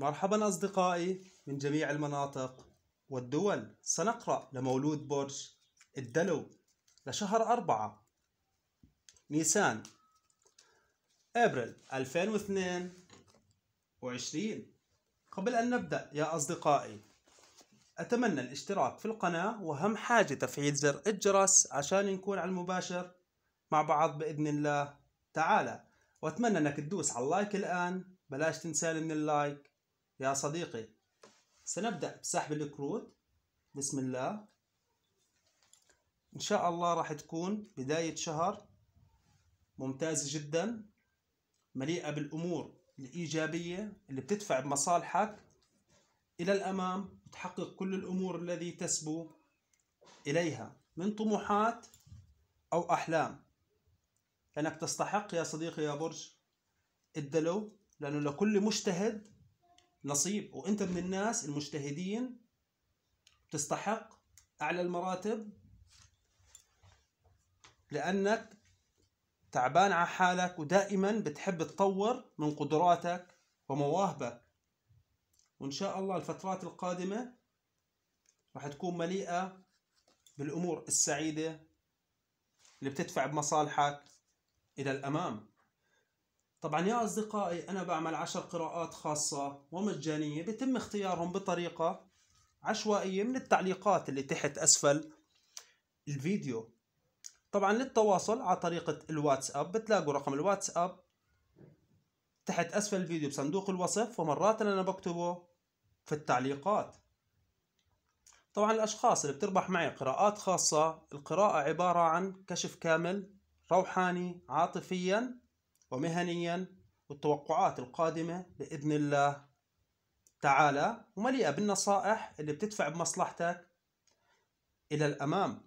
مرحبا أصدقائي من جميع المناطق والدول سنقرأ لمولود برج الدلو لشهر أربعة نيسان أبريل 2022 قبل أن نبدأ يا أصدقائي أتمنى الاشتراك في القناة وهم حاجة تفعيل زر الجرس عشان نكون على المباشر مع بعض بإذن الله تعالى وأتمنى أنك تدوس على اللايك الآن بلاش تنسى من اللايك يا صديقي سنبدأ بسحب الكروت بسم الله إن شاء الله راح تكون بداية شهر ممتازة جدا مليئة بالأمور الإيجابية اللي بتدفع بمصالحك إلى الأمام وتحقق كل الأمور الذي تسبو إليها من طموحات أو أحلام لأنك تستحق يا صديقي يا برج الدلو لأنه لكل مجتهد نصيب وانت من الناس المجتهدين تستحق اعلى المراتب لانك تعبان على حالك ودائما بتحب تطور من قدراتك ومواهبك وان شاء الله الفترات القادمه راح تكون مليئه بالامور السعيده اللي بتدفع بمصالحك الى الامام طبعا يا أصدقائي أنا بعمل عشر قراءات خاصة ومجانية بتم اختيارهم بطريقة عشوائية من التعليقات اللي تحت أسفل الفيديو طبعا للتواصل على طريقة الواتساب بتلاقوا رقم الواتساب تحت أسفل الفيديو بصندوق الوصف ومرات أنا بكتبه في التعليقات طبعا الأشخاص اللي بتربح معي قراءات خاصة القراءة عبارة عن كشف كامل روحاني عاطفيا ومهنيا والتوقعات القادمة بإذن الله تعالى ومليئة بالنصائح اللي بتدفع بمصلحتك إلى الأمام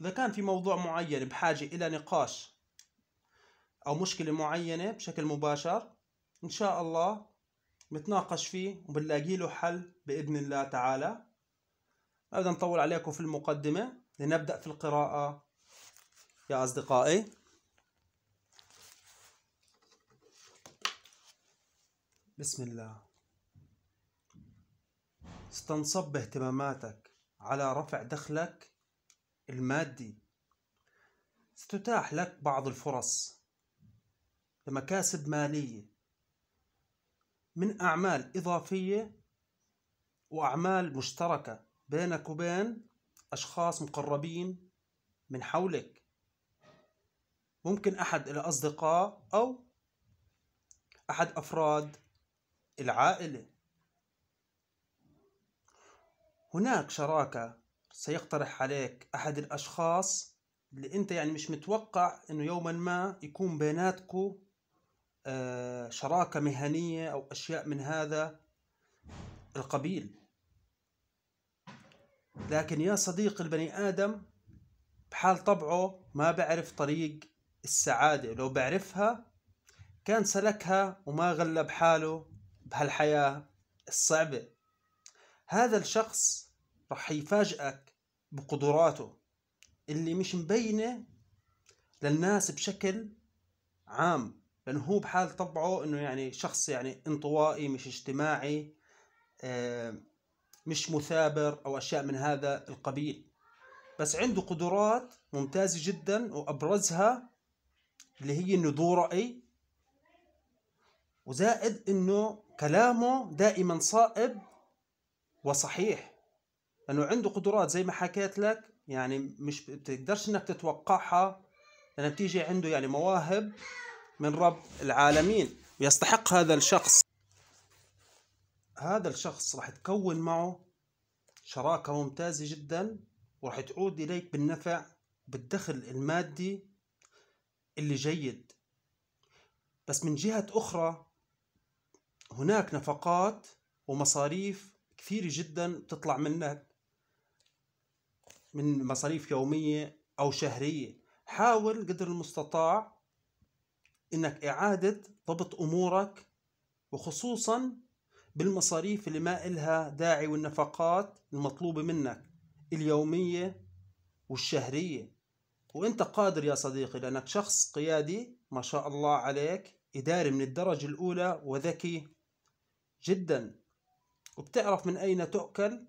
إذا كان في موضوع معين بحاجة إلى نقاش أو مشكلة معينة بشكل مباشر إن شاء الله بنتناقش فيه وبنلاقي له حل بإذن الله تعالى ما بدنا نطول عليكم في المقدمة لنبدأ في القراءة يا أصدقائي بسم الله استنصب اهتماماتك على رفع دخلك المادي ستتاح لك بعض الفرص لمكاسب مالية من أعمال إضافية وأعمال مشتركة بينك وبين أشخاص مقربين من حولك ممكن أحد إلى أصدقاء أو أحد أفراد العائلة هناك شراكة سيقترح عليك أحد الأشخاص اللي أنت يعني مش متوقع أنه يوما ما يكون بيناتكو آه، شراكة مهنية أو أشياء من هذا القبيل لكن يا صديقي البني آدم بحال طبعه ما بعرف طريق السعادة لو بعرفها كان سلكها وما غلب حاله بهالحياة الصعبة هذا الشخص رح يفاجئك بقدراته اللي مش مبينة للناس بشكل عام لأنه هو بحال طبعه إنه يعني شخص يعني انطوائي مش اجتماعي آه، مش مثابر أو أشياء من هذا القبيل بس عنده قدرات ممتازة جدا وأبرزها اللي هي إنه رأي وزائد انه كلامه دائما صائب وصحيح لانه عنده قدرات زي ما حكيت لك يعني مش بتقدرش انك تتوقعها لان بتيجي عنده يعني مواهب من رب العالمين ويستحق هذا الشخص هذا الشخص راح تكون معه شراكة ممتازة جدا وراح تعود إليك بالنفع بالدخل المادي اللي جيد بس من جهة أخرى هناك نفقات ومصاريف كثيرة جدا بتطلع منك من مصاريف يومية أو شهرية حاول قدر المستطاع إنك إعادة ضبط أمورك وخصوصا بالمصاريف اللي ما إلها داعي والنفقات المطلوبة منك اليومية والشهرية وانت قادر يا صديقي لأنك شخص قيادي ما شاء الله عليك إداري من الدرجة الأولى وذكي جدا وبتعرف من أين تؤكل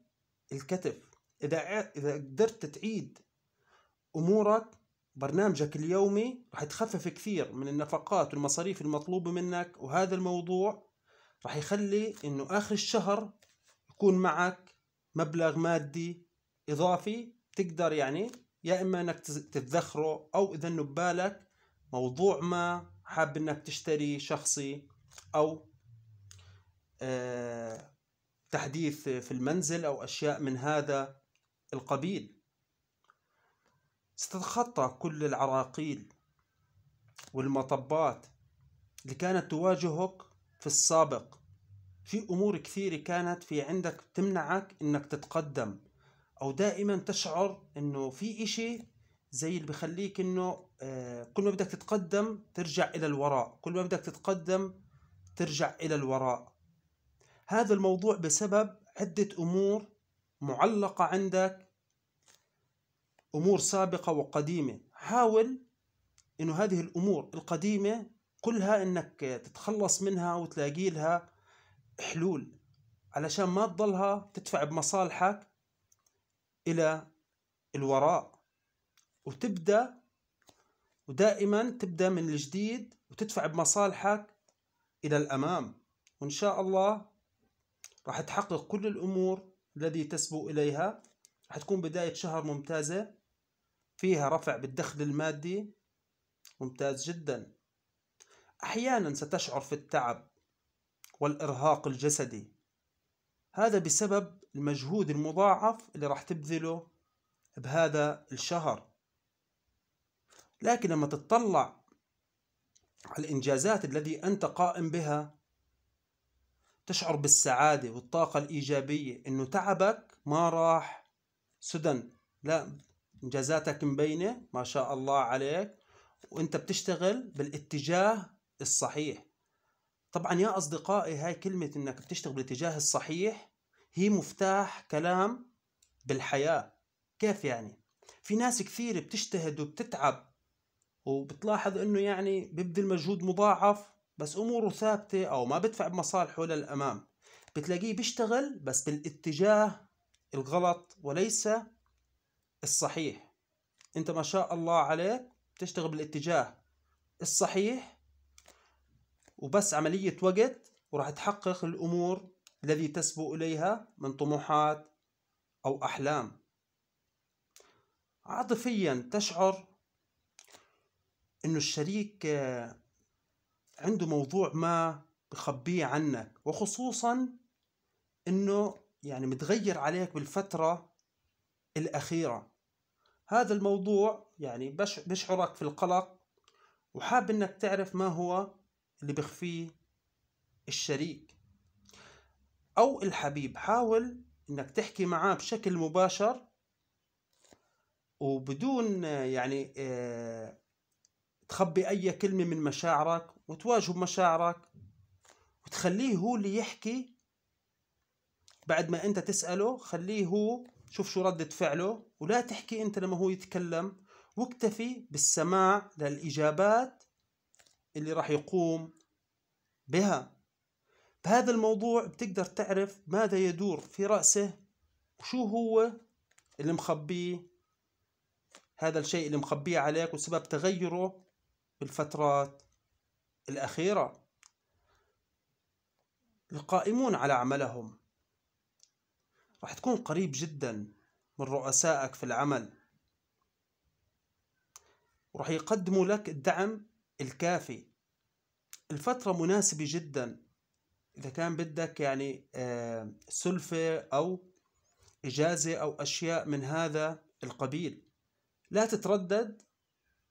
الكتف إذا إذا قدرت تعيد أمورك برنامجك اليومي راح تخفف كثير من النفقات والمصاريف المطلوبة منك وهذا الموضوع راح يخلي إنه آخر الشهر يكون معك مبلغ مادي إضافي تقدر يعني يا إما إنك تتذخره أو إذا إنه ببالك موضوع ما حاب إنك تشتري شخصي أو آه، تحديث في المنزل أو أشياء من هذا القبيل ستتخطى كل العراقيل والمطبات اللي كانت تواجهك في السابق في أمور كثيرة كانت في عندك تمنعك إنك تتقدم أو دائما تشعر إنه في إشي زي اللي بخليك إنه آه، كل ما بدك تتقدم ترجع إلى الوراء كل ما بدك تتقدم ترجع إلى الوراء هذا الموضوع بسبب عدة أمور معلقة عندك أمور سابقة وقديمة حاول إنه هذه الأمور القديمة كلها إنك تتخلص منها وتلاقي لها حلول علشان ما تضلها تدفع بمصالحك إلى الوراء وتبدأ ودائما تبدأ من الجديد وتدفع بمصالحك إلى الأمام وإن شاء الله راح تحقق كل الأمور الذي تسبو إليها راح تكون بداية شهر ممتازة فيها رفع بالدخل المادي ممتاز جدا أحيانا ستشعر في التعب والإرهاق الجسدي هذا بسبب المجهود المضاعف اللي راح تبذله بهذا الشهر لكن لما تتطلع على الإنجازات التي أنت قائم بها تشعر بالسعادة والطاقة الإيجابية إنه تعبك ما راح سدى لا إنجازاتك مبينة ما شاء الله عليك وإنت بتشتغل بالاتجاه الصحيح طبعا يا أصدقائي هاي كلمة إنك بتشتغل بالاتجاه الصحيح هي مفتاح كلام بالحياة كيف يعني؟ في ناس كثير بتجتهد وبتتعب وبتلاحظ إنه يعني بيبذل مجهود مضاعف بس اموره ثابته او ما بدفع بمصالحه للامام بتلاقيه بيشتغل بس بالاتجاه الغلط وليس الصحيح انت ما شاء الله عليك بتشتغل بالاتجاه الصحيح وبس عملية وقت وراح تحقق الأمور الذي تسبو إليها من طموحات أو أحلام عاطفيا تشعر أنه الشريك عنده موضوع ما بخبيه عنك وخصوصا انه يعني متغير عليك بالفترة الأخيرة هذا الموضوع يعني بشعرك في القلق وحاب انك تعرف ما هو اللي بخفيه الشريك أو الحبيب حاول إنك تحكي معاه بشكل مباشر وبدون يعني آه، تخبي أي كلمة من مشاعرك وتواجهه بمشاعرك وتخليه هو اللي يحكي بعد ما أنت تسأله خليه هو شوف شو ردة فعله ولا تحكي أنت لما هو يتكلم واكتفي بالسماع للإجابات اللي راح يقوم بها بهذا الموضوع بتقدر تعرف ماذا يدور في رأسه وشو هو اللي مخبيه هذا الشيء اللي مخبيه عليك وسبب تغيره بالفترات الأخيرة القائمون على عملهم راح تكون قريب جدا من رؤسائك في العمل وراح يقدموا لك الدعم الكافي الفترة مناسبة جدا إذا كان بدك يعني آه، سلفة أو إجازة أو أشياء من هذا القبيل لا تتردد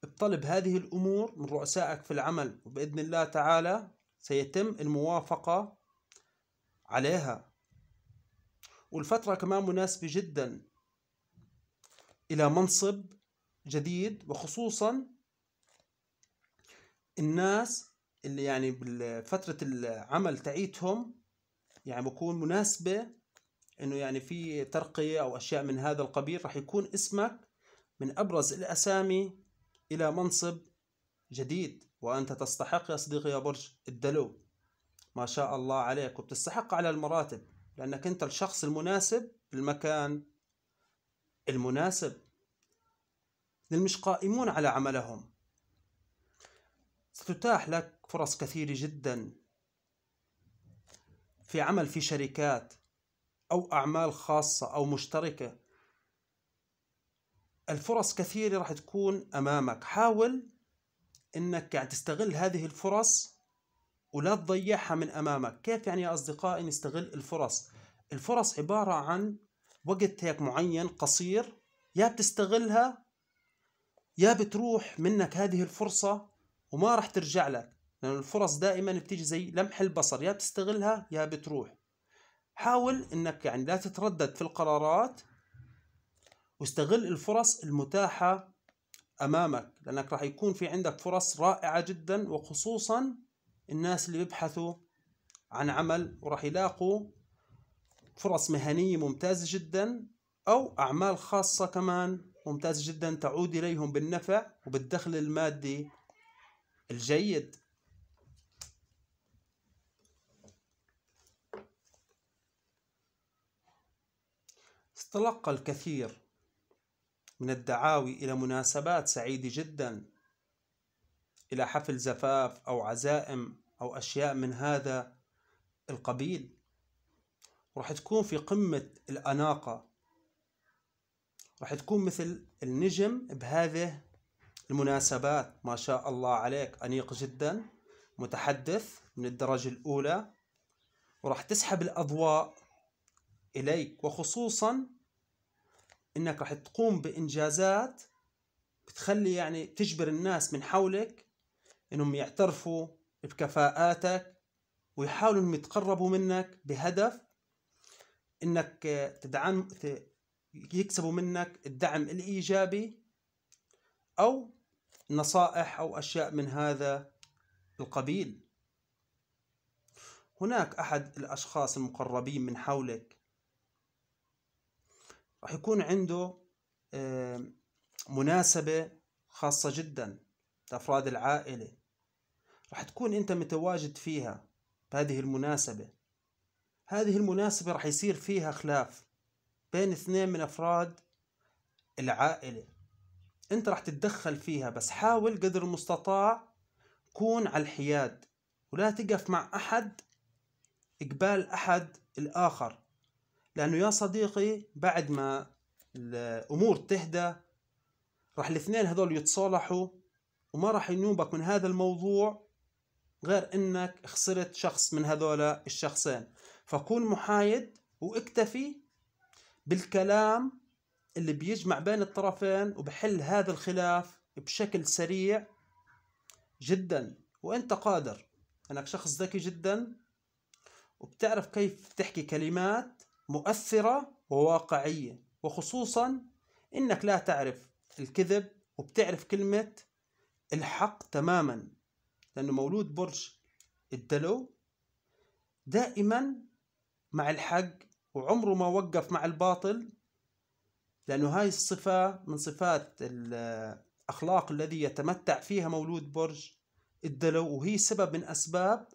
اطلب هذه الأمور من رؤسائك في العمل وبإذن الله تعالى سيتم الموافقة عليها والفترة كمان مناسبة جدا إلى منصب جديد وخصوصا الناس اللي يعني بفترة العمل تعيتهم يعني بكون مناسبة انه يعني في ترقية او اشياء من هذا القبيل راح يكون اسمك من ابرز الاسامي إلى منصب جديد وأنت تستحق يا صديقي يا برج الدلو ما شاء الله عليك وبتستحق على المراتب لأنك أنت الشخص المناسب في المكان المناسب للمش قائمون على عملهم ستتاح لك فرص كثيرة جدا في عمل في شركات أو أعمال خاصة أو مشتركة الفرص كثيرة راح تكون أمامك حاول أنك يعني تستغل هذه الفرص ولا تضيعها من أمامك كيف يعني يا أصدقائي نستغل الفرص الفرص عبارة عن وقت هيك معين قصير يا بتستغلها يا بتروح منك هذه الفرصة وما راح ترجع لك لأن الفرص دائما بتيجي زي لمح البصر يا بتستغلها يا بتروح حاول انك يعني لا تتردد في القرارات واستغل الفرص المتاحة أمامك لأنك راح يكون في عندك فرص رائعة جدا وخصوصا الناس اللي بيبحثوا عن عمل وراح يلاقوا فرص مهنية ممتازة جدا أو أعمال خاصة كمان ممتازة جدا تعود إليهم بالنفع وبالدخل المادي الجيد تلقى الكثير من الدعاوي إلى مناسبات سعيدة جدا إلى حفل زفاف أو عزائم أو أشياء من هذا القبيل رح تكون في قمة الأناقة راح تكون مثل النجم بهذه المناسبات ما شاء الله عليك أنيق جدا متحدث من الدرجة الأولى وراح تسحب الأضواء إليك وخصوصا انك راح تقوم بانجازات بتخلي يعني تجبر الناس من حولك انهم يعترفوا بكفاءاتك ويحاولوا انهم يتقربوا منك بهدف انك آه، تدعم يكسبوا منك الدعم الايجابي او نصائح او اشياء من هذا القبيل هناك احد الاشخاص المقربين من حولك راح يكون عنده مناسبة خاصة جدا لأفراد العائلة راح تكون أنت متواجد فيها بهذه المناسبة هذه المناسبة راح يصير فيها خلاف بين اثنين من أفراد العائلة أنت راح تتدخل فيها بس حاول قدر المستطاع كون على الحياد ولا تقف مع أحد إقبال أحد الآخر لأنه يا صديقي بعد ما الأمور تهدى راح الاثنين هذول يتصالحوا وما راح ينوبك من هذا الموضوع غير انك خسرت شخص من هذول الشخصين فكون محايد واكتفي بالكلام اللي بيجمع بين الطرفين وبحل هذا الخلاف بشكل سريع جدا وانت قادر انك شخص ذكي جدا وبتعرف كيف تحكي كلمات مؤثرة وواقعية وخصوصا انك لا تعرف الكذب وبتعرف كلمة الحق تماما لأنه مولود برج الدلو دائما مع الحق وعمره ما وقف مع الباطل لأنه هاي الصفة من صفات الأخلاق الذي يتمتع فيها مولود برج الدلو وهي سبب من أسباب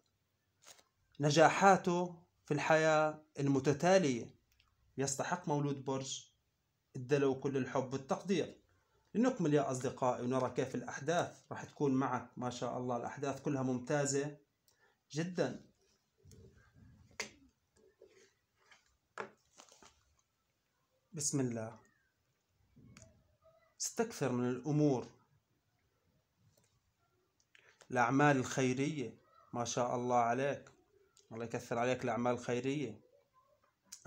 نجاحاته في الحياة المتتالية يستحق مولود برج الدلو كل الحب والتقدير لنكمل يا أصدقائي ونرى كيف الأحداث راح تكون معك ما شاء الله الأحداث كلها ممتازة جدا بسم الله استكثر من الأمور الأعمال الخيرية ما شاء الله عليك الله يكثر عليك الأعمال الخيرية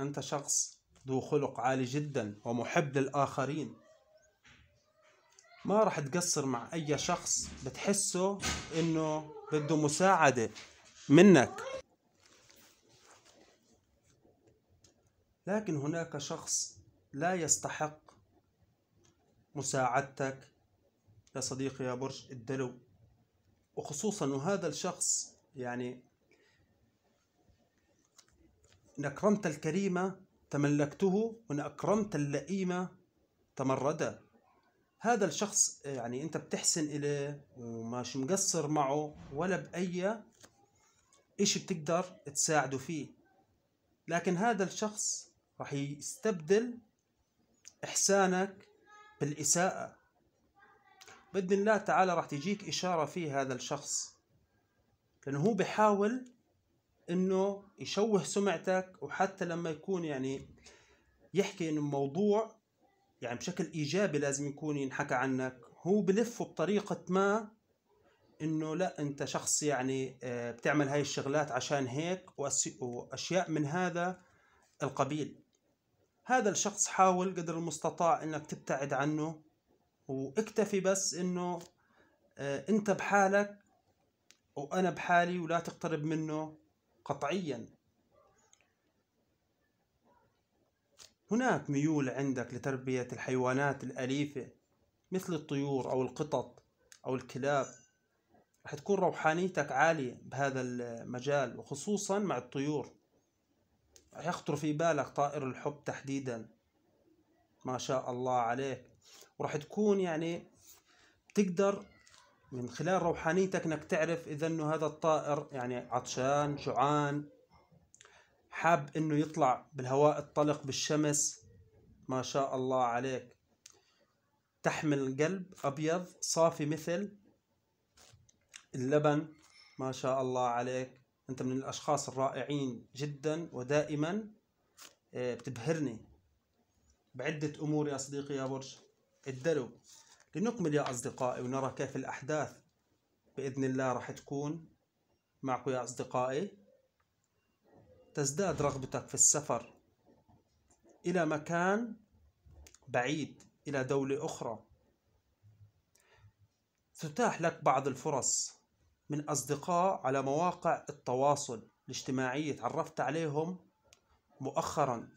أنت شخص ذو خلق عالي جدا ومحب للآخرين ما راح تقصر مع أي شخص بتحسه إنه بده مساعدة منك لكن هناك شخص لا يستحق مساعدتك يا صديقي يا برج الدلو وخصوصا وهذا الشخص يعني إن أكرمت الكريم تملكته وإن أكرمت اللئيم تمردا هذا الشخص يعني أنت بتحسن إليه وماش مقصر معه ولا بأي إشي بتقدر تساعده فيه لكن هذا الشخص راح يستبدل إحسانك بالإساءة بإذن الله تعالى راح تجيك إشارة في هذا الشخص لأنه هو بحاول انه يشوه سمعتك وحتى لما يكون يعني يحكي انه موضوع يعني بشكل ايجابي لازم يكون ينحكى عنك هو بلفه بطريقه ما انه لا انت شخص يعني آه، بتعمل هاي الشغلات عشان هيك واشياء من هذا القبيل هذا الشخص حاول قدر المستطاع انك تبتعد عنه واكتفي بس انه آه، انت بحالك وانا بحالي ولا تقترب منه قطعيا هناك ميول عندك لتربية الحيوانات الأليفة مثل الطيور أو القطط أو الكلاب رح تكون روحانيتك عالية بهذا المجال وخصوصا مع الطيور رح يخطر في بالك طائر الحب تحديدا ما شاء الله عليك ورح تكون يعني تقدر من خلال روحانيتك انك تعرف اذا انه هذا الطائر يعني عطشان جوعان حاب انه يطلع بالهواء الطلق بالشمس ما شاء الله عليك تحمل قلب ابيض صافي مثل اللبن ما شاء الله عليك انت من الاشخاص الرائعين جدا ودائما إيه، بتبهرني بعدة امور يا صديقي يا برج الدلو لنكمل يا أصدقائي ونرى كيف الأحداث بإذن الله راح تكون معكم يا أصدقائي تزداد رغبتك في السفر إلى مكان بعيد إلى دولة أخرى تتاح لك بعض الفرص من أصدقاء على مواقع التواصل الاجتماعي تعرفت عليهم مؤخرا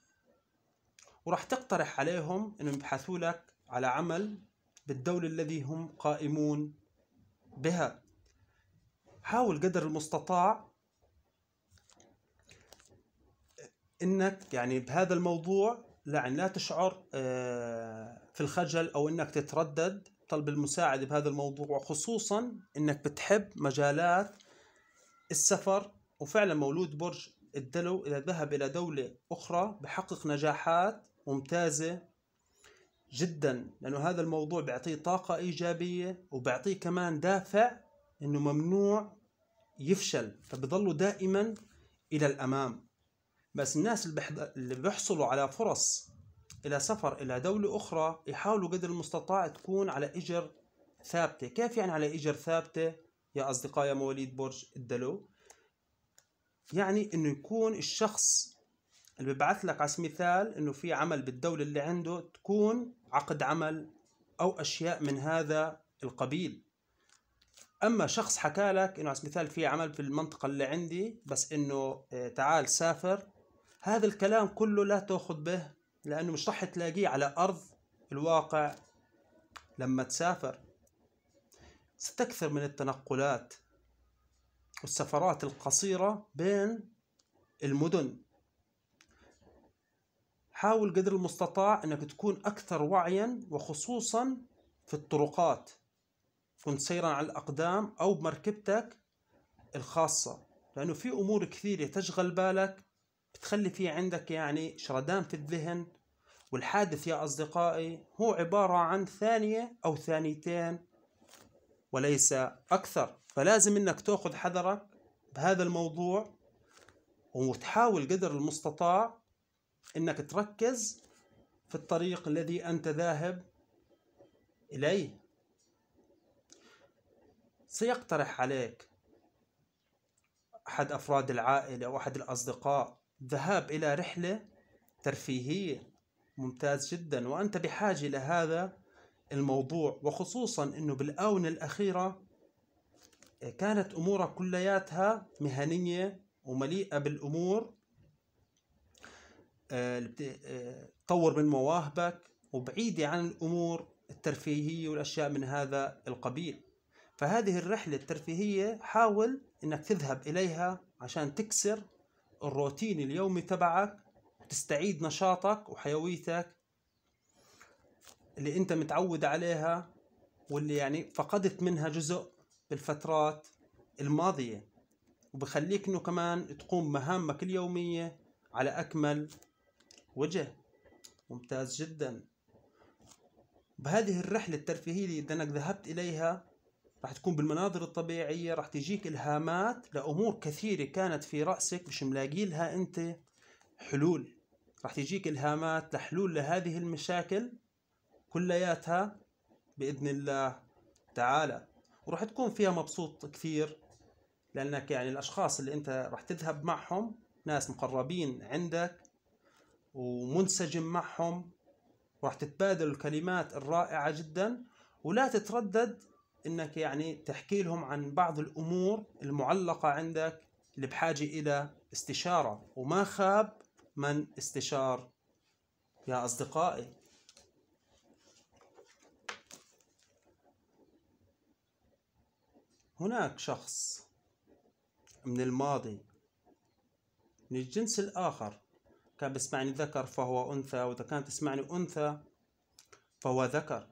ورح تقترح عليهم انهم يبحثوا لك على عمل بالدولة الذي هم قائمون بها حاول قدر المستطاع انك يعني بهذا الموضوع لا يعني لا تشعر آه، في الخجل او انك تتردد طلب المساعده بهذا الموضوع وخصوصا انك بتحب مجالات السفر وفعلا مولود برج الدلو اذا ذهب الى دوله اخرى بحقق نجاحات ممتازه جدا لانه هذا الموضوع بيعطيه طاقه ايجابيه وبيعطيه كمان دافع انه ممنوع يفشل فبضلوا دائما الى الامام بس الناس اللي بيحصلوا على فرص الى سفر الى دوله اخرى يحاولوا قدر المستطاع تكون على اجر ثابته كيف يعني على اجر ثابته يا اصدقائي يا مواليد برج الدلو يعني انه يكون الشخص اللي ببعث لك على مثال انه في عمل بالدوله اللي عنده تكون عقد عمل او اشياء من هذا القبيل اما شخص حكى لك انه على مثال في عمل في المنطقه اللي عندي بس انه آه، تعال سافر هذا الكلام كله لا تاخذ به لانه مش راح تلاقيه على ارض الواقع لما تسافر ستكثر من التنقلات والسفرات القصيره بين المدن حاول قدر المستطاع أنك تكون أكثر وعيا وخصوصا في الطرقات كنت سيرا على الأقدام أو بمركبتك الخاصة لأنه في أمور كثيرة تشغل بالك بتخلي في عندك يعني شردان في الذهن والحادث يا أصدقائي هو عبارة عن ثانية أو ثانيتين وليس أكثر فلازم أنك تأخذ حذرك بهذا الموضوع وتحاول قدر المستطاع انك تركز في الطريق الذي انت ذاهب اليه سيقترح عليك احد افراد العائله او احد الاصدقاء الذهاب الى رحله ترفيهيه ممتاز جدا وانت بحاجه لهذا الموضوع وخصوصا انه بالاونه الاخيره كانت امورك كلياتها مهنيه ومليئه بالامور آه، آه، تطور من مواهبك وبعيدة عن الأمور الترفيهية والأشياء من هذا القبيل فهذه الرحلة الترفيهية حاول أنك تذهب إليها عشان تكسر الروتين اليومي تبعك وتستعيد نشاطك وحيويتك اللي أنت متعود عليها واللي يعني فقدت منها جزء بالفترات الماضية وبخليك أنه كمان تقوم مهامك اليومية على أكمل وجه ممتاز جدا بهذه الرحلة الترفيهية اللي إذا أنك ذهبت إليها راح تكون بالمناظر الطبيعية راح تجيك إلهامات لأمور كثيرة كانت في رأسك مش ملاقي لها أنت حلول راح تجيك إلهامات لحلول لهذه المشاكل كلياتها بإذن الله تعالى وراح تكون فيها مبسوط كثير لأنك يعني الأشخاص اللي أنت راح تذهب معهم ناس مقربين عندك ومنسجم معهم راح تتبادلوا الكلمات الرائعة جدا ولا تتردد انك يعني تحكي لهم عن بعض الامور المعلقة عندك اللي بحاجة الى استشارة وما خاب من استشار يا اصدقائي هناك شخص من الماضي من الجنس الآخر كان بيسمعني ذكر فهو أنثى وإذا كانت تسمعني أنثى فهو ذكر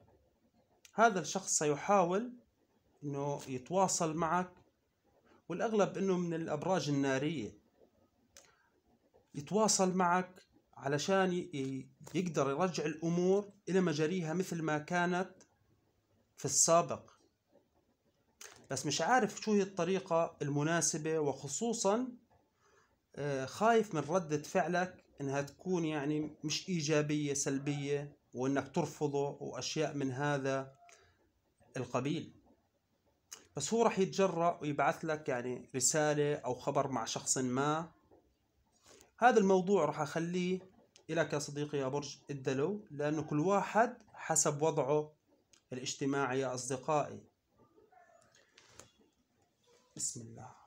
هذا الشخص سيحاول أنه يتواصل معك والأغلب أنه من الأبراج النارية يتواصل معك علشان يقدر يرجع الأمور إلى مجاريها مثل ما كانت في السابق بس مش عارف شو هي الطريقة المناسبة وخصوصا آه، خايف من ردة فعلك انها تكون يعني مش ايجابيه سلبيه وانك ترفضه واشياء من هذا القبيل بس هو راح يتجرأ ويبعث لك يعني رساله او خبر مع شخص ما هذا الموضوع راح اخليه لك يا صديقي يا برج الدلو لانه كل واحد حسب وضعه الاجتماعي يا اصدقائي بسم الله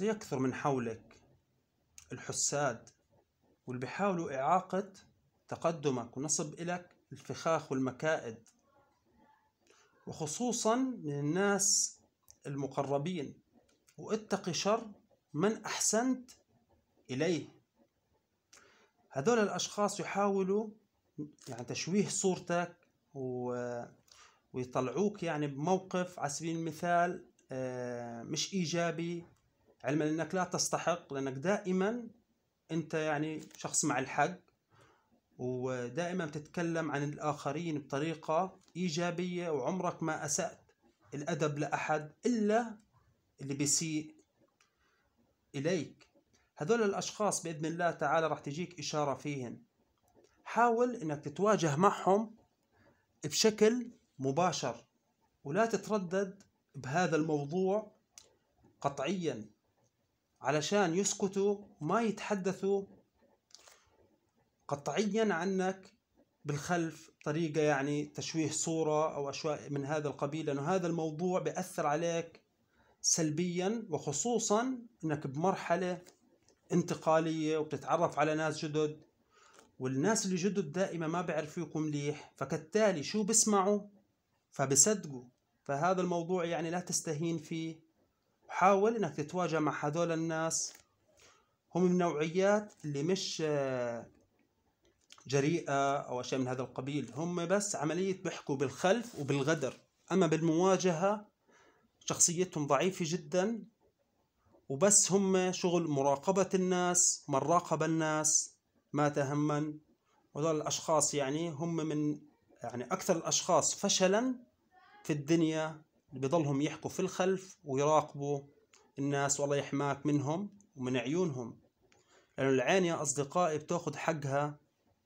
سيكثر من حولك الحساد واللي بيحاولوا إعاقة تقدمك ونصب إلك الفخاخ والمكائد وخصوصا من الناس المقربين واتقي شر من أحسنت إليه هذول الأشخاص يحاولوا يعني تشويه صورتك و... ويطلعوك يعني بموقف على سبيل المثال آه، مش إيجابي علما انك لا تستحق لانك دائما انت يعني شخص مع الحق ودائما تتكلم عن الاخرين بطريقه ايجابيه وعمرك ما اسات الادب لاحد الا اللي بيسيء اليك هذول الاشخاص باذن الله تعالى راح تجيك اشاره فيهن حاول انك تتواجه معهم بشكل مباشر ولا تتردد بهذا الموضوع قطعيا علشان يسكتوا ما يتحدثوا قطعيا عنك بالخلف طريقة يعني تشويه صورة أو أشياء من هذا القبيل لأنه هذا الموضوع بأثر عليك سلبيا وخصوصا أنك بمرحلة انتقالية وبتتعرف على ناس جدد والناس اللي جدد دائما ما بيعرفوا يقوم ليح فكالتالي شو بسمعوا فبصدقوا فهذا الموضوع يعني لا تستهين فيه حاول انك تتواجه مع هذول الناس هم من نوعيات اللي مش آه، جريئة أو أشياء من هذا القبيل هم بس عملية بيحكوا بالخلف وبالغدر أما بالمواجهة شخصيتهم ضعيفة جدا وبس هم شغل مراقبة الناس من راقب الناس ما تهمن وهذول الأشخاص يعني هم من يعني أكثر الأشخاص فشلا في الدنيا بضلهم يحكوا في الخلف ويراقبوا الناس والله يحماك منهم ومن عيونهم لأنه العين يا أصدقائي بتاخذ حقها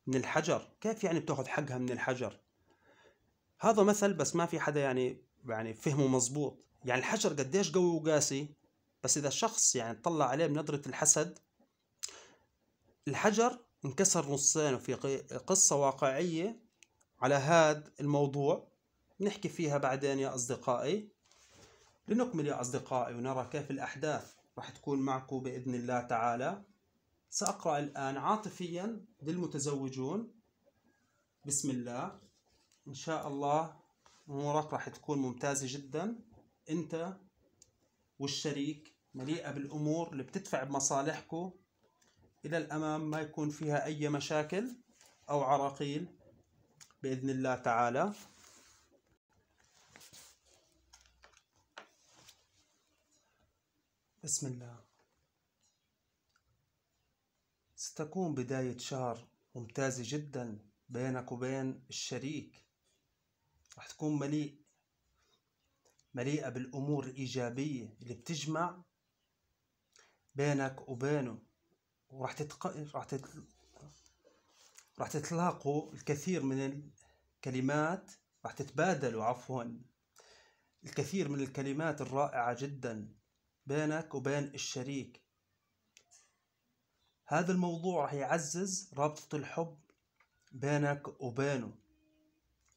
من الحجر كيف يعني بتاخذ حقها من الحجر هذا مثل بس ما في حدا يعني يعني فهمه مزبوط يعني الحجر قديش قوي وقاسي بس إذا شخص يعني طلع عليه بنظرة الحسد الحجر انكسر نصين وفي قصة واقعية على هذا الموضوع نحكي فيها بعدين يا أصدقائي لنكمل يا أصدقائي ونرى كيف الأحداث راح تكون معكم بإذن الله تعالى سأقرأ الآن عاطفيا للمتزوجون بسم الله إن شاء الله أمورك راح تكون ممتازة جدا أنت والشريك مليئة بالأمور اللي بتدفع بمصالحكم إلى الأمام ما يكون فيها أي مشاكل أو عراقيل بإذن الله تعالى بسم الله ستكون بداية شهر ممتازة جدا بينك وبين الشريك رح تكون مليء مليئة بالأمور الإيجابية اللي بتجمع بينك وبينه ورح تتق... رح تت... رح تتلاقوا الكثير من الكلمات رح تتبادلوا عفوا الكثير من الكلمات الرائعة جدا بينك وبين الشريك هذا الموضوع راح يعزز رابطة الحب بينك وبينه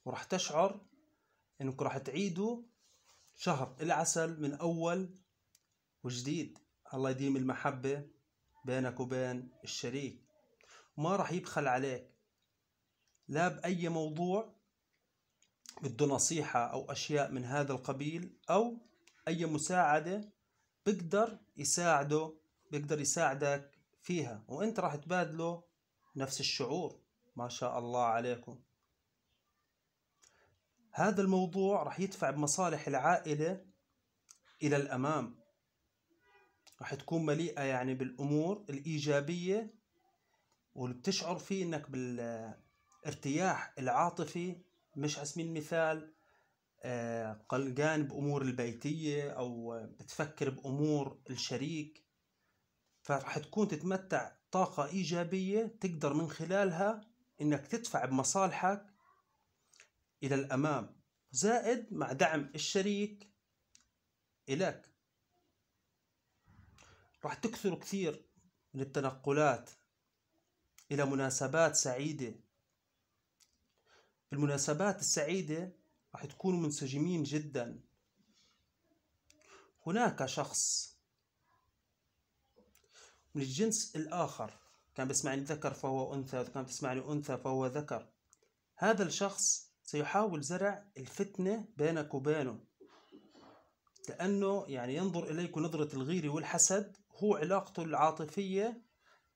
وراح تشعر انك راح تعيدوا شهر العسل من اول وجديد الله يديم المحبة بينك وبين الشريك ما راح يبخل عليك لا بأي موضوع بده نصيحة أو أشياء من هذا القبيل أو أي مساعدة بيقدر يساعده بيقدر يساعدك فيها وانت راح تبادله نفس الشعور ما شاء الله عليكم هذا الموضوع راح يدفع بمصالح العائلة إلى الأمام راح تكون مليئة يعني بالأمور الإيجابية واللي بتشعر فيه إنك بالارتياح العاطفي مش على سبيل المثال آه، قلقان بأمور البيتية أو بتفكر بأمور الشريك فرح تكون تتمتع طاقة إيجابية تقدر من خلالها إنك تدفع بمصالحك إلى الأمام زائد مع دعم الشريك إلك راح تكثر كثير من التنقلات إلى مناسبات سعيدة المناسبات السعيدة راح تكونوا منسجمين جدا هناك شخص من الجنس الآخر كان بيسمعني ذكر فهو أنثى كان بيسمعني أنثى فهو ذكر هذا الشخص سيحاول زرع الفتنة بينك وبينه لأنه يعني ينظر إليك نظرة الغيرة والحسد هو علاقته العاطفية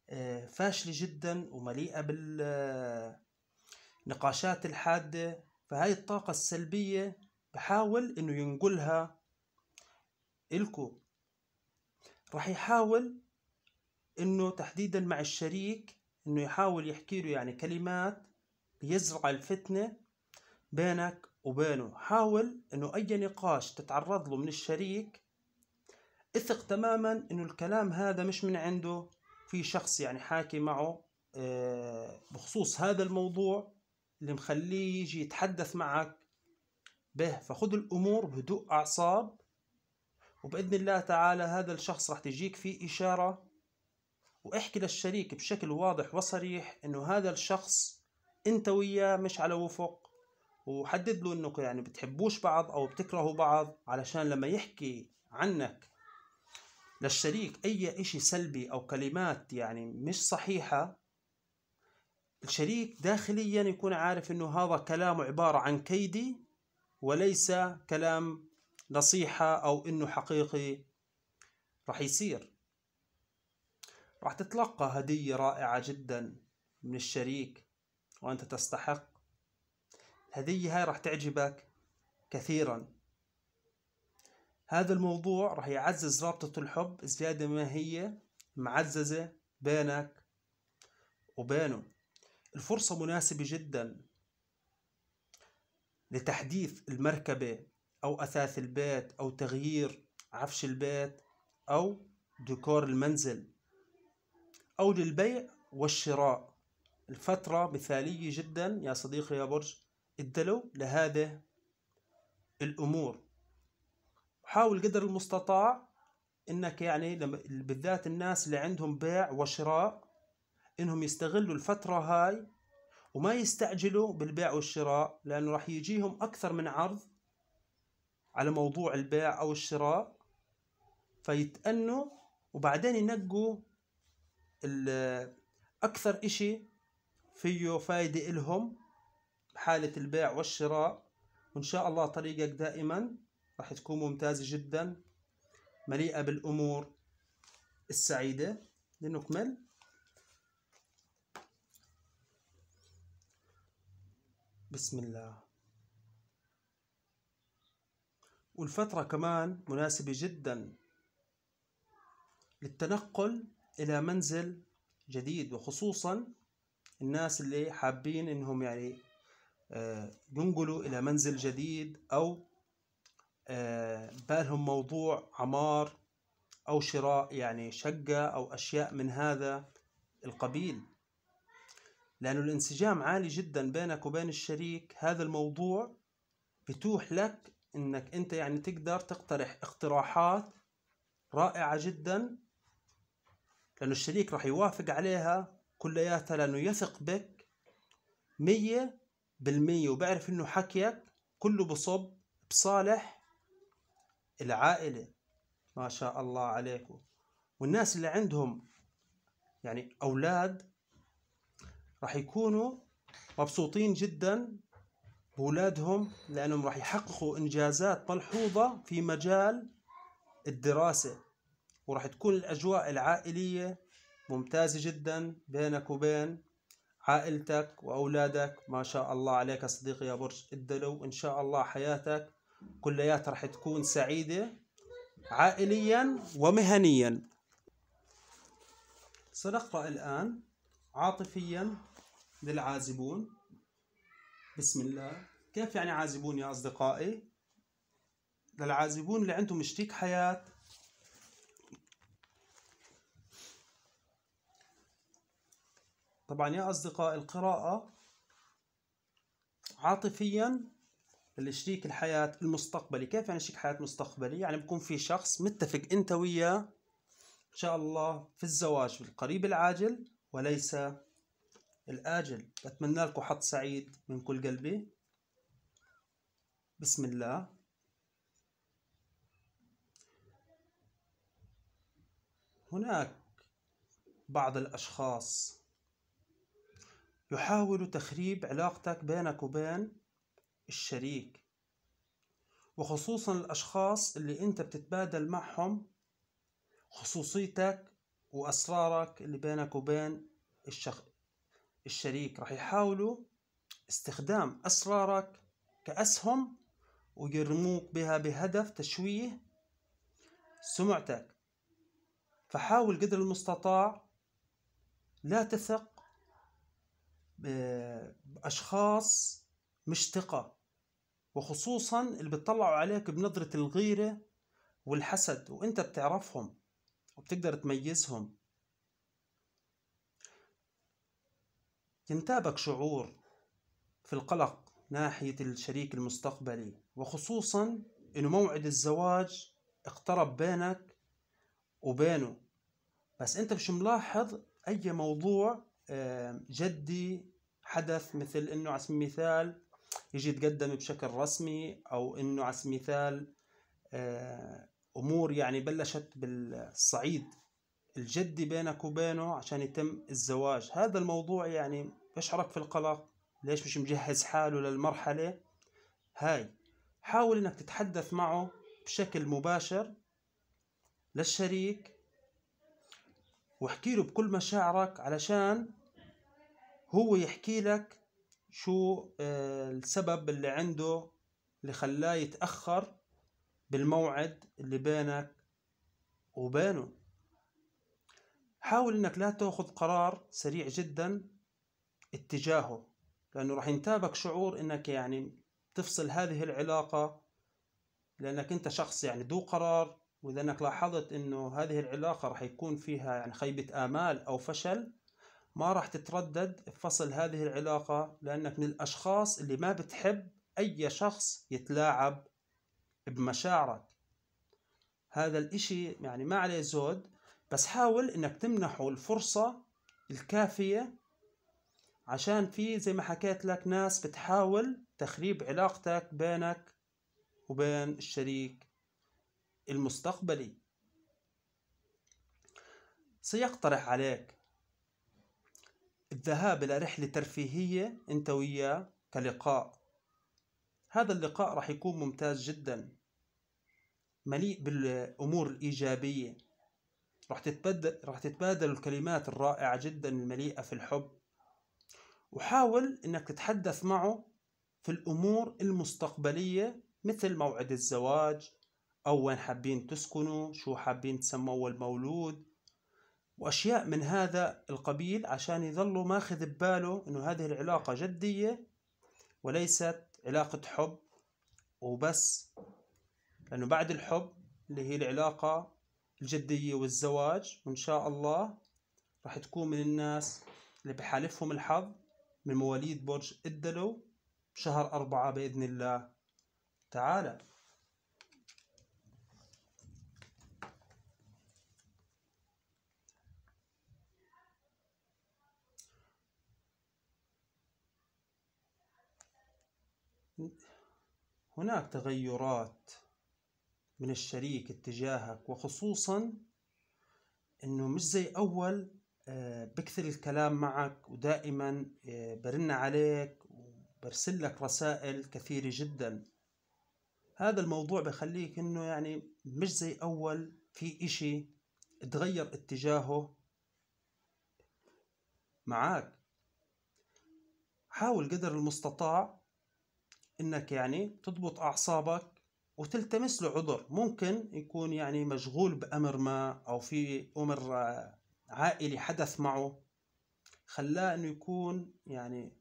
آه، فاشلة جدا ومليئة بالنقاشات الحادة فهاي الطاقة السلبية بحاول انه ينقلها الكو رح يحاول انه تحديدا مع الشريك انه يحاول يحكي له يعني كلمات يزرع الفتنة بينك وبينه حاول انه اي نقاش تتعرض له من الشريك اثق تماما انه الكلام هذا مش من عنده في شخص يعني حاكي معه آه، بخصوص هذا الموضوع اللي مخليه يجي يتحدث معك به فخذ الأمور بهدوء أعصاب وبإذن الله تعالى هذا الشخص راح تجيك فيه إشارة واحكي للشريك بشكل واضح وصريح إنه هذا الشخص أنت وياه مش على وفق وحدد له إنكم يعني بتحبوش بعض أو بتكرهوا بعض علشان لما يحكي عنك للشريك أي إشي سلبي أو كلمات يعني مش صحيحة الشريك داخليا يكون عارف انه هذا كلامه عبارة عن كيدي وليس كلام نصيحة او انه حقيقي راح يصير راح تتلقى هدية رائعة جدا من الشريك وانت تستحق الهدية هاي راح تعجبك كثيرا هذا الموضوع راح يعزز رابطة الحب زيادة ما هي معززة بينك وبينه الفرصة مناسبة جدا لتحديث المركبة أو أثاث البيت أو تغيير عفش البيت أو ديكور المنزل أو للبيع والشراء الفترة مثالية جدا يا صديقي يا برج الدلو لهذه الأمور حاول قدر المستطاع انك يعني بالذات الناس اللي عندهم بيع وشراء انهم يستغلوا الفتره هاي وما يستعجلوا بالبيع والشراء لانه راح يجيهم اكثر من عرض على موضوع البيع او الشراء فيتأنوا وبعدين ينقوا اكثر اشي فيه فايدة الهم بحالة البيع والشراء وان شاء الله طريقك دائما راح تكون ممتازة جدا مليئة بالامور السعيدة لنكمل بسم الله والفترة كمان مناسبة جدا للتنقل إلى منزل جديد وخصوصا الناس اللي حابين إنهم يعني آه، ينقلوا إلى منزل جديد أو آه، بالهم موضوع عمار أو شراء يعني شقة أو أشياء من هذا القبيل لأنه الانسجام عالي جدا بينك وبين الشريك هذا الموضوع بتوح لك انك انت يعني تقدر تقترح اقتراحات رائعة جدا لأنه الشريك راح يوافق عليها كلياتها لأنه يثق بك مية بالمية وبعرف انه حكيك كله بصب بصالح العائلة ما شاء الله عليكم والناس اللي عندهم يعني أولاد راح يكونوا مبسوطين جدا بولادهم لأنهم راح يحققوا إنجازات ملحوظة في مجال الدراسة وراح تكون الأجواء العائلية ممتازة جدا بينك وبين عائلتك وأولادك ما شاء الله عليك يا صديقي يا برج الدلو إن شاء الله حياتك كليات راح تكون سعيدة عائليا ومهنيا سنقرأ الآن عاطفيا للعازبون بسم الله كيف يعني عازبون يا أصدقائي للعازبون اللي عندهم شريك حياة طبعا يا أصدقائي القراءة عاطفيا الشريك الحياة المستقبلي كيف يعني شريك حياة مستقبلي يعني بكون في شخص متفق أنت وياه إن شاء الله في الزواج في القريب العاجل وليس الآجل بتمنى لكم حظ سعيد من كل قلبي بسم الله هناك بعض الأشخاص يحاول تخريب علاقتك بينك وبين الشريك وخصوصا الأشخاص اللي أنت بتتبادل معهم خصوصيتك وأسرارك اللي بينك وبين الشخ... الشريك راح يحاولوا استخدام أسرارك كأسهم ويرموك بها بهدف تشويه سمعتك فحاول قدر المستطاع لا تثق بأشخاص مش ثقة وخصوصا اللي بتطلعوا عليك بنظرة الغيرة والحسد وانت بتعرفهم وبتقدر تميزهم انتابك شعور في القلق ناحية الشريك المستقبلي وخصوصا انه موعد الزواج اقترب بينك وبينه بس انت مش ملاحظ اي موضوع آه، جدي حدث مثل انه على سبيل المثال يجي يتقدم بشكل رسمي او انه على سبيل المثال آه، امور يعني بلشت بالصعيد الجدي بينك وبينه عشان يتم الزواج هذا الموضوع يعني اشعرك في القلق ليش مش مجهز حاله للمرحلة هاي حاول انك تتحدث معه بشكل مباشر للشريك واحكي له بكل مشاعرك علشان هو يحكي لك شو آه، السبب اللي عنده اللي خلاه يتأخر بالموعد اللي بينك وبينه حاول انك لا تاخذ قرار سريع جدا اتجاهه لأنه راح ينتابك شعور إنك يعني تفصل هذه العلاقة لأنك أنت شخص يعني ذو قرار وإذا أنك لاحظت إنه هذه العلاقة راح يكون فيها يعني خيبة آمال أو فشل ما راح تتردد بفصل هذه العلاقة لأنك من الأشخاص اللي ما بتحب أي شخص يتلاعب بمشاعرك هذا الإشي يعني ما عليه زود بس حاول إنك تمنحه الفرصة الكافية عشان في زي ما حكيت لك ناس بتحاول تخريب علاقتك بينك وبين الشريك المستقبلي سيقترح عليك الذهاب إلى رحلة ترفيهية أنت وياه كلقاء هذا اللقاء راح يكون ممتاز جدا مليء بالأمور الإيجابية راح تتبادل راح الكلمات الرائعة جدا المليئة في الحب وحاول انك تتحدث معه في الامور المستقبليه مثل موعد الزواج او وين حابين تسكنوا شو حابين تسموا المولود واشياء من هذا القبيل عشان يظلوا ماخذ بباله انه هذه العلاقه جديه وليست علاقه حب وبس لانه بعد الحب اللي هي العلاقه الجديه والزواج وان شاء الله راح تكون من الناس اللي بحالفهم الحظ من مواليد برج الدلو بشهر أربعة بإذن الله تعالى هناك تغيرات من الشريك اتجاهك وخصوصا انه مش زي اول بكثر الكلام معك ودائما آه، برن عليك وبرسلك رسائل كثيرة جدا هذا الموضوع بخليك انه يعني مش زي اول في اشي تغير اتجاهه معك حاول قدر المستطاع انك يعني تضبط اعصابك وتلتمس له عذر ممكن يكون يعني مشغول بامر ما او في امر آه، عائلي حدث معه خلاه انه يكون يعني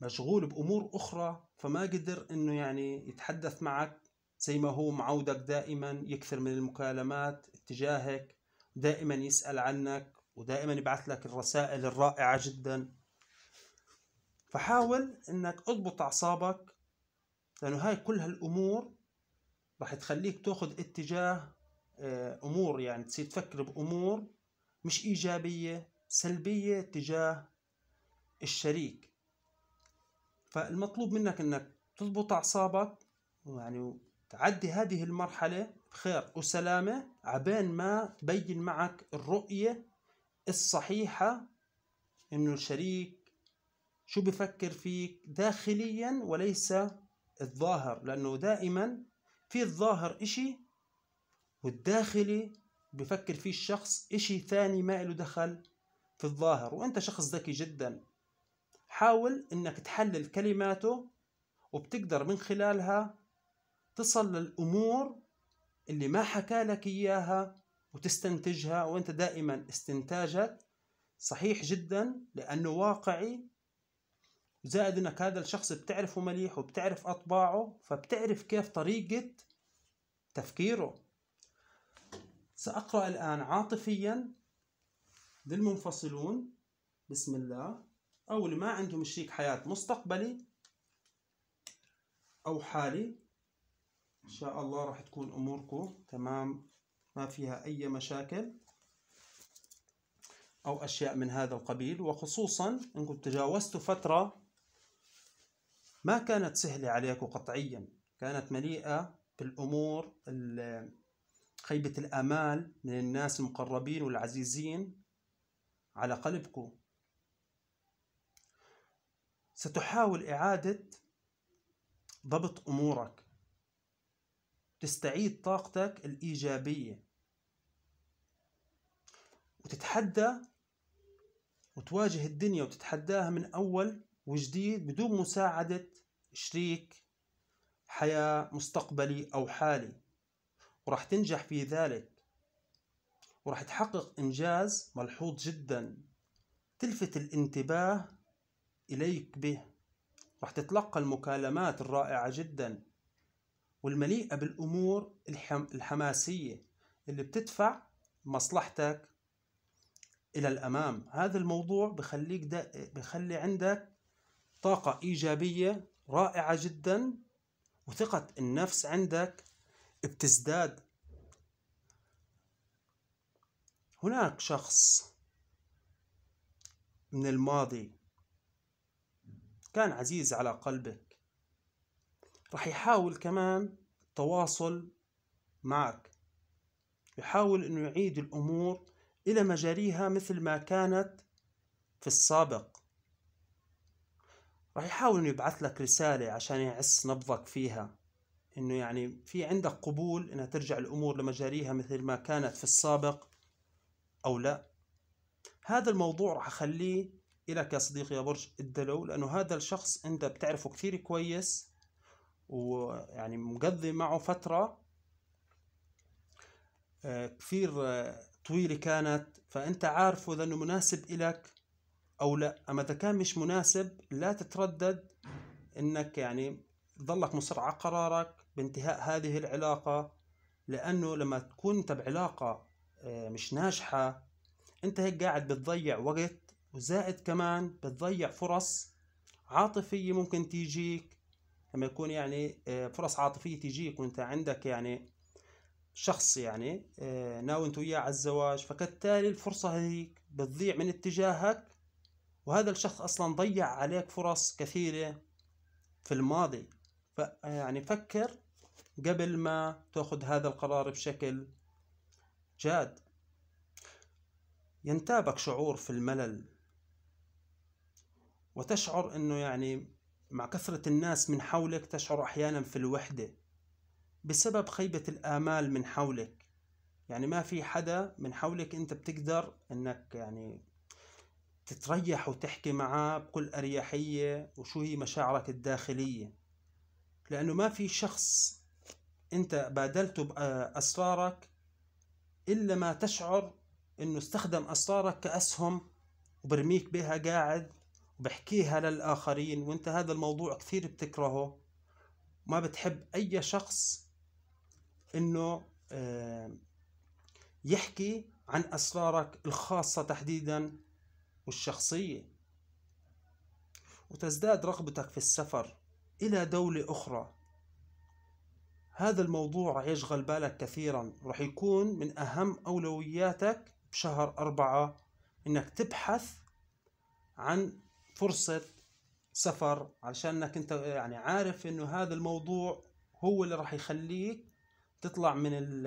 مشغول بامور اخرى فما قدر انه يعني يتحدث معك زي ما هو معودك دائما يكثر من المكالمات اتجاهك دائما يسال عنك ودائما يبعث لك الرسائل الرائعه جدا فحاول انك اضبط اعصابك لانه هاي كل هالامور راح تخليك تاخذ اتجاه آه، امور يعني تصير تفكر بامور مش إيجابية سلبية تجاه الشريك فالمطلوب منك أنك تضبط أعصابك يعني تعدي هذه المرحلة بخير وسلامة عبين ما تبين معك الرؤية الصحيحة إنه الشريك شو بفكر فيك داخليا وليس الظاهر لأنه دائما في الظاهر إشي والداخلي بفكر فيه الشخص إشي ثاني ما له دخل في الظاهر وأنت شخص ذكي جدا حاول إنك تحلل كلماته وبتقدر من خلالها تصل للأمور اللي ما حكى لك إياها وتستنتجها وأنت دائما استنتاجك صحيح جدا لأنه واقعي زائد انك هذا الشخص بتعرفه مليح وبتعرف اطباعه فبتعرف كيف طريقة تفكيره سأقرأ الآن عاطفيا للمنفصلون بسم الله أو اللي ما عندهم شريك حياة مستقبلي أو حالي إن شاء الله راح تكون أموركم تمام ما فيها أي مشاكل أو أشياء من هذا القبيل وخصوصا إنكم تجاوزتوا فترة ما كانت سهلة عليكم قطعيا كانت مليئة بالأمور خيبة الأمال من الناس المقربين والعزيزين على قلبكم ستحاول إعادة ضبط أمورك تستعيد طاقتك الإيجابية وتتحدى وتواجه الدنيا وتتحداها من أول وجديد بدون مساعدة شريك حياة مستقبلي أو حالي وراح تنجح في ذلك وراح تحقق إنجاز ملحوظ جدا تلفت الانتباه إليك به راح تتلقى المكالمات الرائعة جدا والمليئة بالأمور الحماسية اللي بتدفع مصلحتك إلى الأمام هذا الموضوع بخليك دا بخلي عندك طاقة إيجابية رائعة جدا وثقة النفس عندك بتزداد هناك شخص من الماضي كان عزيز على قلبك راح يحاول كمان التواصل معك يحاول انه يعيد الامور الى مجاريها مثل ما كانت في السابق راح يحاول انه يبعث لك رسالة عشان يعس نبضك فيها انه يعني في عندك قبول انها ترجع الامور لمجاريها مثل ما كانت في السابق او لا هذا الموضوع راح اخليه لك يا صديقي يا برج الدلو لانه هذا الشخص انت بتعرفه كثير كويس ويعني مقضي معه فترة آه، كثير آه، طويلة كانت فانت عارفه اذا انه مناسب الك او لا اما اذا كان مش مناسب لا تتردد انك يعني ضلك مصر على قرارك بانتهاء هذه العلاقة لأنه لما تكون أنت بعلاقة آه، مش ناجحة أنت هيك قاعد بتضيع وقت وزائد كمان بتضيع فرص عاطفية ممكن تيجيك لما يكون يعني آه، فرص عاطفية تيجيك وأنت عندك يعني شخص يعني آه، ناوي أنت وياه على الزواج فكالتالي الفرصة هذيك بتضيع من اتجاهك وهذا الشخص أصلا ضيع عليك فرص كثيرة في الماضي فيعني فكر قبل ما تاخذ هذا القرار بشكل جاد ينتابك شعور في الملل وتشعر انه يعني مع كثرة الناس من حولك تشعر احيانا في الوحدة بسبب خيبة الامال من حولك يعني ما في حدا من حولك انت بتقدر انك يعني تتريح وتحكي معاه بكل اريحية وشو هي مشاعرك الداخلية لانه ما في شخص انت بادلته آه، باسرارك الا ما تشعر انه استخدم اسرارك كاسهم وبرميك بها قاعد وبحكيها للاخرين وانت هذا الموضوع كثير بتكرهه ما بتحب اي شخص انه آه، يحكي عن اسرارك الخاصه تحديدا والشخصيه وتزداد رغبتك في السفر الى دوله اخرى هذا الموضوع راح يشغل بالك كثيرا راح يكون من أهم أولوياتك بشهر أربعة إنك تبحث عن فرصة سفر علشان انك انت يعني عارف انه هذا الموضوع هو اللي راح يخليك تطلع من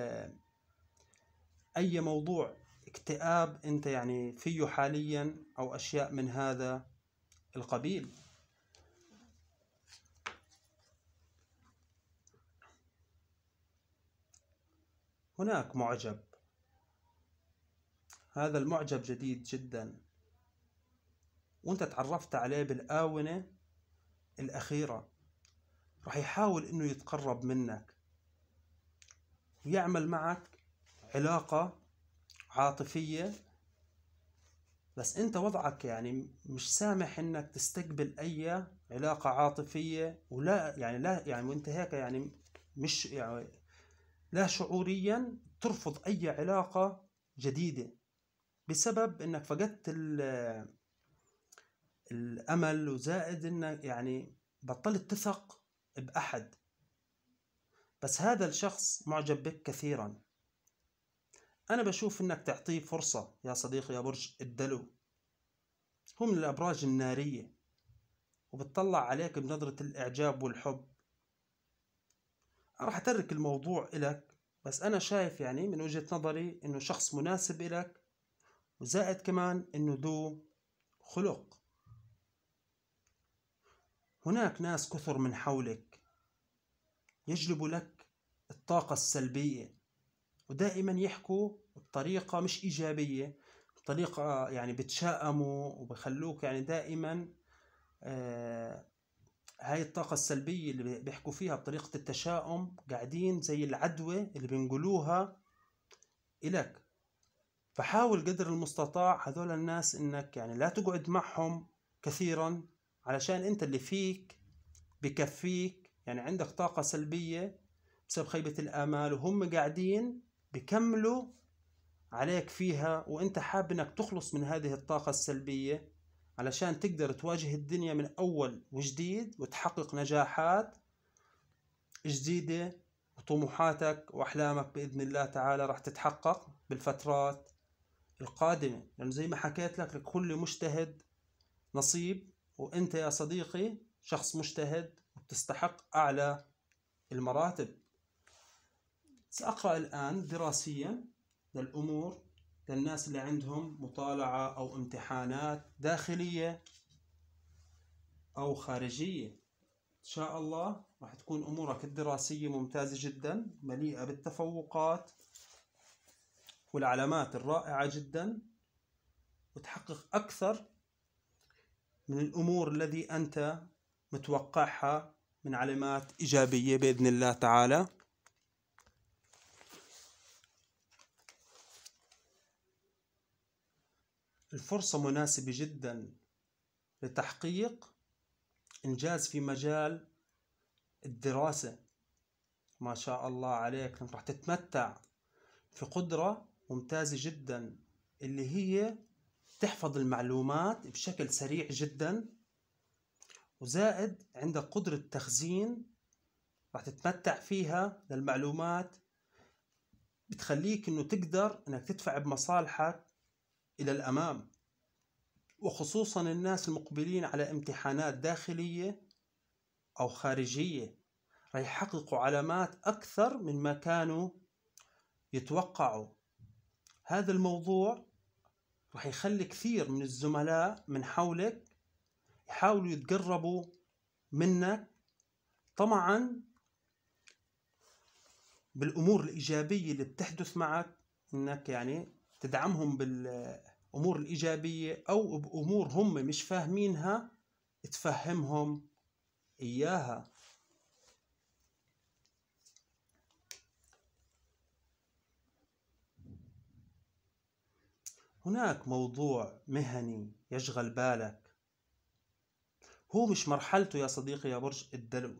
اي موضوع اكتئاب انت يعني فيه حاليا او اشياء من هذا القبيل هناك معجب هذا المعجب جديد جدا وانت تعرفت عليه بالآونة الأخيرة رح يحاول انه يتقرب منك ويعمل معك علاقة عاطفية بس انت وضعك يعني مش سامح انك تستقبل اي علاقة عاطفية ولا يعني لا يعني وانت هيك يعني مش يعني لا شعوريا ترفض أي علاقة جديدة بسبب أنك فقدت الأمل وزائد أنك يعني بطلت تثق بأحد بس هذا الشخص معجب بك كثيرا أنا بشوف أنك تعطيه فرصة يا صديقي يا برج الدلو هو من الأبراج النارية وبتطلع عليك بنظرة الإعجاب والحب راح اترك الموضوع إلك بس أنا شايف يعني من وجهة نظري إنه شخص مناسب إلك وزائد كمان إنه ذو خلق هناك ناس كثر من حولك يجلبوا لك الطاقة السلبية ودائما يحكوا بطريقة مش إيجابية بطريقة يعني بتشائموا وبخلوك يعني دائما آه، هاي الطاقة السلبية اللي بيحكوا فيها بطريقة التشاؤم قاعدين زي العدوى اللي بينقلوها إلك فحاول قدر المستطاع هذول الناس إنك يعني لا تقعد معهم كثيرا علشان أنت اللي فيك بكفيك يعني عندك طاقة سلبية بسبب خيبة الآمال وهم قاعدين بكملوا عليك فيها وأنت حاب إنك تخلص من هذه الطاقة السلبية علشان تقدر تواجه الدنيا من أول وجديد وتحقق نجاحات جديدة وطموحاتك وأحلامك بإذن الله تعالى راح تتحقق بالفترات القادمة لأنه يعني زي ما حكيت لك لكل مجتهد نصيب وأنت يا صديقي شخص مجتهد وبتستحق أعلى المراتب سأقرأ الآن دراسيا للأمور للناس اللي عندهم مطالعة أو امتحانات داخلية أو خارجية إن شاء الله راح تكون أمورك الدراسية ممتازة جدا مليئة بالتفوقات والعلامات الرائعة جدا وتحقق أكثر من الأمور الذي أنت متوقعها من علامات إيجابية بإذن الله تعالى الفرصة مناسبة جدا لتحقيق إنجاز في مجال الدراسة ما شاء الله عليك راح تتمتع في قدرة ممتازة جدا اللي هي تحفظ المعلومات بشكل سريع جدا وزائد عندك قدرة تخزين راح تتمتع فيها للمعلومات بتخليك انه تقدر انك تدفع بمصالحك إلى الأمام وخصوصا الناس المقبلين على امتحانات داخلية أو خارجية راح يحققوا علامات أكثر من ما كانوا يتوقعوا هذا الموضوع راح يخلي كثير من الزملاء من حولك يحاولوا يتقربوا منك طمعا بالأمور الإيجابية اللي بتحدث معك إنك يعني تدعمهم بالامور الايجابيه او بامور هم مش فاهمينها تفهمهم اياها هناك موضوع مهني يشغل بالك هو مش مرحلته يا صديقي يا برج الدلو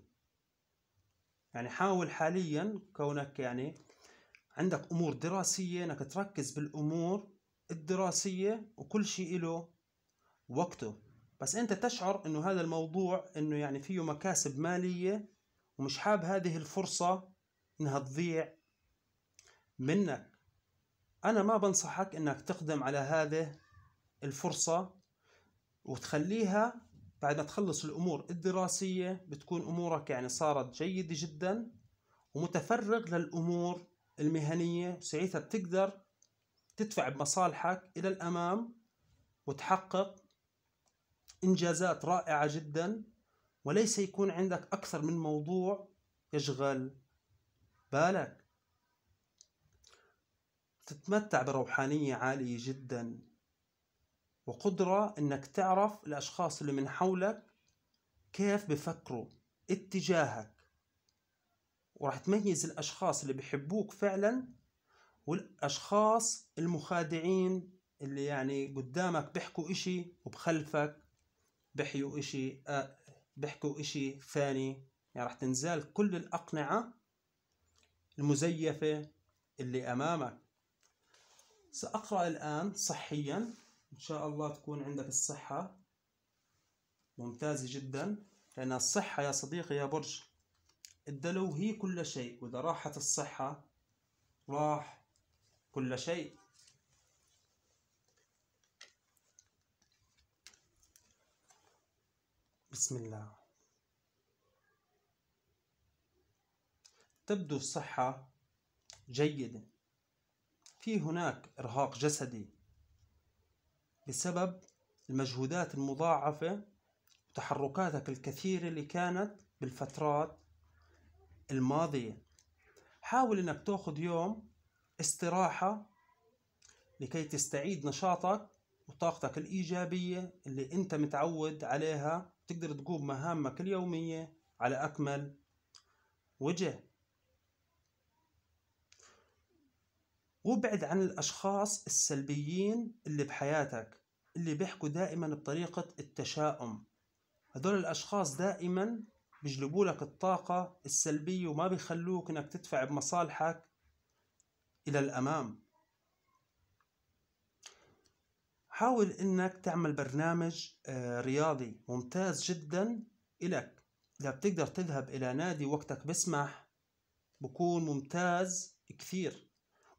يعني حاول حاليا كونك يعني عندك امور دراسيه انك تركز بالامور الدراسيه وكل شيء له وقته بس انت تشعر انه هذا الموضوع انه يعني فيه مكاسب ماليه ومش حاب هذه الفرصه انها تضيع منك انا ما بنصحك انك تقدم على هذه الفرصه وتخليها بعد ما تخلص الامور الدراسيه بتكون امورك يعني صارت جيده جدا ومتفرغ للامور المهنية ساعتها بتقدر تدفع بمصالحك إلى الأمام وتحقق إنجازات رائعة جدا وليس يكون عندك أكثر من موضوع يشغل بالك تتمتع بروحانية عالية جدا وقدرة انك تعرف الاشخاص اللي من حولك كيف بفكروا اتجاهك وراح تميز الاشخاص اللي بيحبوك فعلا والاشخاص المخادعين اللي يعني قدامك بيحكوا اشي وبخلفك بحيوا اشي آه، بيحكوا اشي ثاني يعني راح تنزال كل الاقنعة المزيفة اللي امامك ساقرأ الان صحيا ان شاء الله تكون عندك الصحة ممتازة جدا لان الصحة يا صديقي يا برج الدلو هي كل شيء وإذا راحت الصحة راح كل شيء بسم الله تبدو الصحة جيدة في هناك إرهاق جسدي بسبب المجهودات المضاعفة وتحركاتك الكثيرة اللي كانت بالفترات الماضية حاول انك تاخذ يوم استراحة لكي تستعيد نشاطك وطاقتك الإيجابية اللي أنت متعود عليها تقدر تقوم مهامك اليومية على أكمل وجه وابعد عن الأشخاص السلبيين اللي بحياتك اللي بيحكوا دائما بطريقة التشاؤم هذول الأشخاص دائما بيجلبوا لك الطاقة السلبية وما بيخلوك انك تدفع بمصالحك الى الامام حاول انك تعمل برنامج آه، رياضي ممتاز جدا إلك إذا بتقدر تذهب إلى نادي وقتك بسمح بكون ممتاز كثير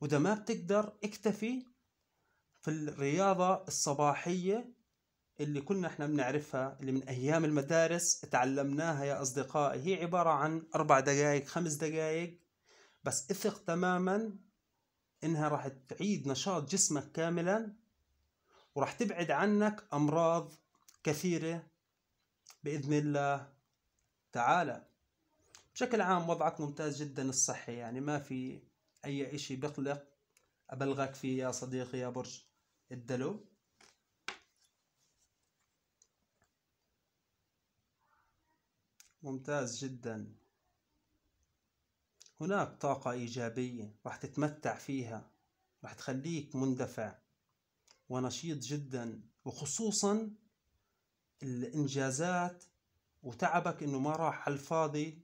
وإذا ما بتقدر اكتفي في الرياضة الصباحية اللي كلنا احنا بنعرفها اللي من ايام المدارس تعلمناها يا اصدقائي هي عباره عن اربع دقائق خمس دقائق بس اثق تماما انها راح تعيد نشاط جسمك كاملا وراح تبعد عنك امراض كثيره باذن الله تعالى بشكل عام وضعك ممتاز جدا الصحي يعني ما في اي اشي بقلق ابلغك فيه يا صديقي يا برج الدلو ممتاز جدا هناك طاقة إيجابية راح تتمتع فيها راح تخليك مندفع ونشيط جدا وخصوصا الإنجازات وتعبك إنه ما راح على الفاضي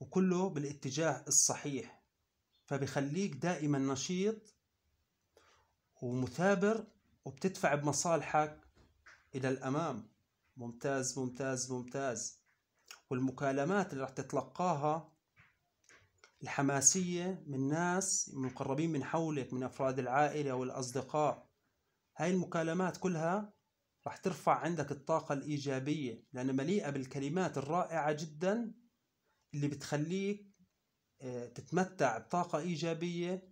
وكله بالاتجاه الصحيح فبخليك دائما نشيط ومثابر وبتدفع بمصالحك إلى الأمام ممتاز ممتاز ممتاز والمكالمات اللي راح تتلقاها الحماسية من ناس مقربين من حولك من أفراد العائلة والأصدقاء هاي المكالمات كلها راح ترفع عندك الطاقة الإيجابية لأنها مليئة بالكلمات الرائعة جدا اللي بتخليك آه، تتمتع بطاقة إيجابية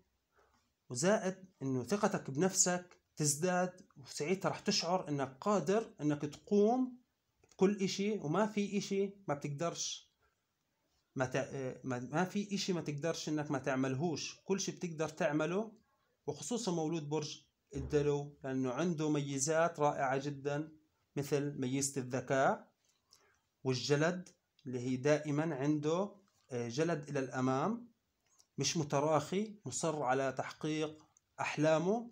وزائد إنه ثقتك بنفسك تزداد وساعتها راح تشعر إنك قادر إنك تقوم كل إشي وما في إشي ما بتقدرش ما, ت... آه، ما, ما في إشي ما تقدرش إنك ما تعملهوش كل شي بتقدر تعمله وخصوصا مولود برج الدلو لأنه عنده ميزات رائعة جدا مثل ميزة الذكاء والجلد اللي هي دائما عنده آه، جلد إلى الأمام مش متراخي مصر على تحقيق أحلامه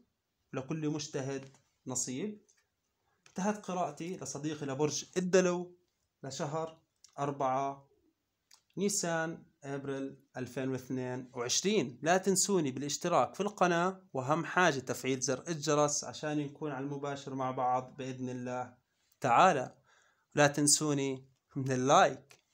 لكل مجتهد نصيب انتهت قراءتي لصديقي لبرج الدلو لشهر أربعة نيسان ابريل 2022 لا تنسوني بالاشتراك في القناة وهم حاجة تفعيل زر الجرس عشان نكون على المباشر مع بعض بإذن الله تعالى لا تنسوني من اللايك